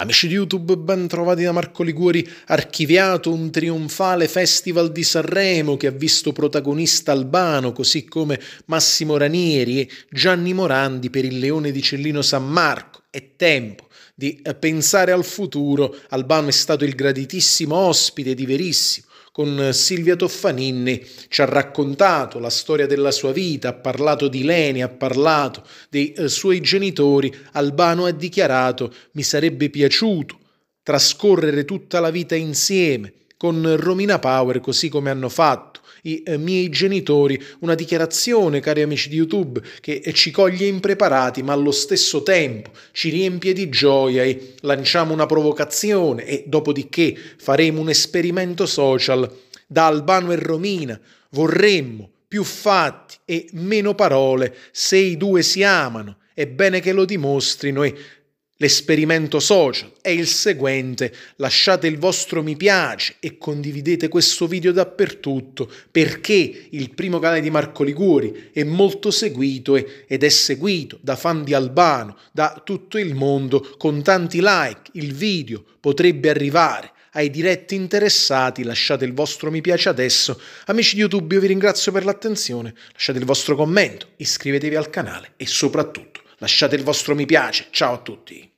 Amici di YouTube, ben trovati da Marco Liguori, archiviato un trionfale Festival di Sanremo che ha visto protagonista Albano, così come Massimo Ranieri e Gianni Morandi per il Leone di Cellino San Marco. È tempo di pensare al futuro. Albano è stato il graditissimo ospite di Verissimo con Silvia Toffaninni, ci ha raccontato la storia della sua vita, ha parlato di Leni, ha parlato dei eh, suoi genitori, Albano ha dichiarato mi sarebbe piaciuto trascorrere tutta la vita insieme con Romina Power così come hanno fatto i eh, miei genitori, una dichiarazione, cari amici di YouTube, che eh, ci coglie impreparati ma allo stesso tempo ci riempie di gioia e lanciamo una provocazione e dopodiché faremo un esperimento social da Albano e Romina, vorremmo più fatti e meno parole se i due si amano è bene che lo dimostrino e L'esperimento social è il seguente, lasciate il vostro mi piace e condividete questo video dappertutto perché il primo canale di Marco Liguri è molto seguito ed è seguito da fan di Albano, da tutto il mondo, con tanti like il video potrebbe arrivare ai diretti interessati, lasciate il vostro mi piace adesso. Amici di YouTube, io vi ringrazio per l'attenzione, lasciate il vostro commento, iscrivetevi al canale e soprattutto lasciate il vostro mi piace. Ciao a tutti!